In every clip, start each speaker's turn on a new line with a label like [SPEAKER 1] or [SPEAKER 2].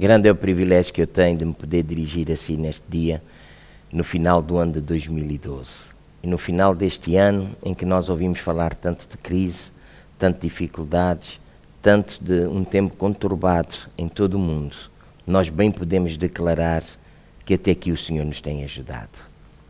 [SPEAKER 1] Grande é o privilégio que eu tenho de me poder dirigir assim neste dia, no final do ano de 2012. E no final deste ano, em que nós ouvimos falar tanto de crise, tanto de dificuldades, tanto de um tempo conturbado em todo o mundo, nós bem podemos declarar que até aqui o Senhor nos tem ajudado.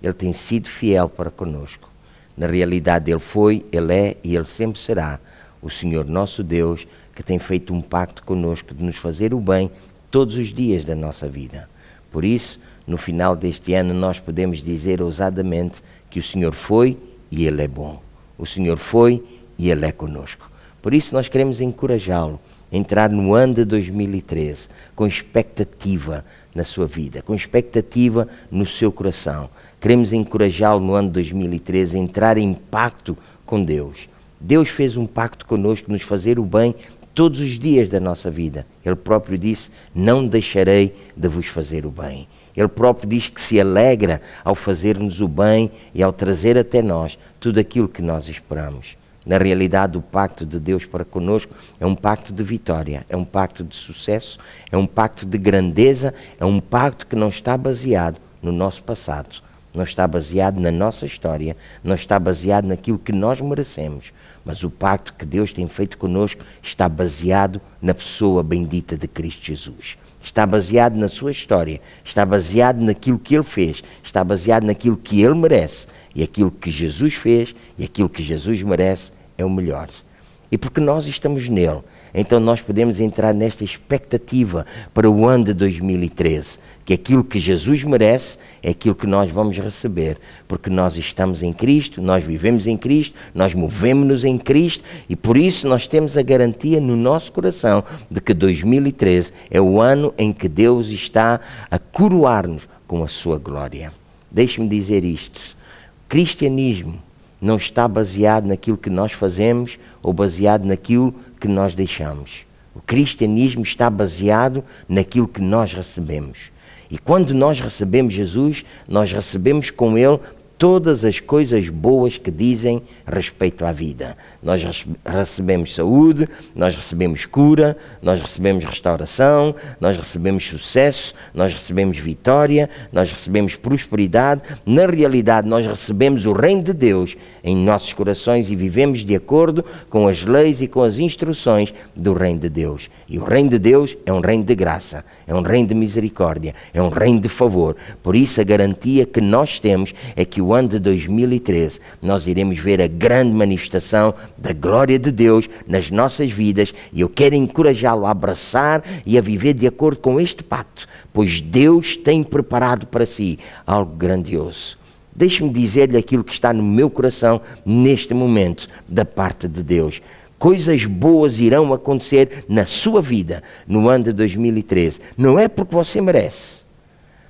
[SPEAKER 1] Ele tem sido fiel para conosco. Na realidade, Ele foi, Ele é e Ele sempre será o Senhor nosso Deus, que tem feito um pacto conosco de nos fazer o bem todos os dias da nossa vida. Por isso, no final deste ano, nós podemos dizer ousadamente que o Senhor foi e Ele é bom. O Senhor foi e Ele é conosco. Por isso, nós queremos encorajá-lo a entrar no ano de 2013 com expectativa na sua vida, com expectativa no seu coração. Queremos encorajá-lo no ano de 2013 a entrar em pacto com Deus. Deus fez um pacto conosco, nos fazer o bem todos os dias da nossa vida. Ele próprio disse: Não deixarei de vos fazer o bem. Ele próprio diz que se alegra ao fazer-nos o bem e ao trazer até nós tudo aquilo que nós esperamos. Na realidade, o pacto de Deus para conosco é um pacto de vitória, é um pacto de sucesso, é um pacto de grandeza, é um pacto que não está baseado no nosso passado, não está baseado na nossa história, não está baseado naquilo que nós merecemos, mas o pacto que Deus tem feito conosco está baseado na pessoa bendita de Cristo Jesus. Está baseado na sua história, está baseado naquilo que ele fez, está baseado naquilo que ele merece. E aquilo que Jesus fez e aquilo que Jesus merece é o melhor. E porque nós estamos nele, então nós podemos entrar nesta expectativa para o ano de 2013, que aquilo que Jesus merece é aquilo que nós vamos receber, porque nós estamos em Cristo, nós vivemos em Cristo, nós movemos-nos em Cristo e por isso nós temos a garantia no nosso coração de que 2013 é o ano em que Deus está a coroar-nos com a sua glória. Deixe-me dizer isto: cristianismo não está baseado naquilo que nós fazemos ou baseado naquilo que nós deixamos. O cristianismo está baseado naquilo que nós recebemos. E quando nós recebemos Jesus, nós recebemos com Ele todas as coisas boas que dizem respeito à vida. Nós recebemos saúde, nós recebemos cura, nós recebemos restauração, nós recebemos sucesso, nós recebemos vitória, nós recebemos prosperidade. Na realidade, nós recebemos o reino de Deus em nossos corações e vivemos de acordo com as leis e com as instruções do reino de Deus. E o reino de Deus é um reino de graça, é um reino de misericórdia, é um reino de favor. Por isso, a garantia que nós temos é que o no ano de 2013, nós iremos ver a grande manifestação da glória de Deus nas nossas vidas e eu quero encorajá-lo a abraçar e a viver de acordo com este pacto, pois Deus tem preparado para si algo grandioso. Deixe-me dizer-lhe aquilo que está no meu coração neste momento, da parte de Deus coisas boas irão acontecer na sua vida no ano de 2013. Não é porque você merece,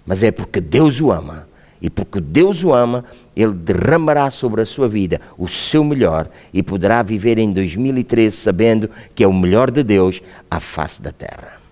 [SPEAKER 1] mas é porque Deus o ama e porque Deus o ama, Ele derramará sobre a sua vida o seu melhor e poderá viver em 2013 sabendo que é o melhor de Deus à face da terra.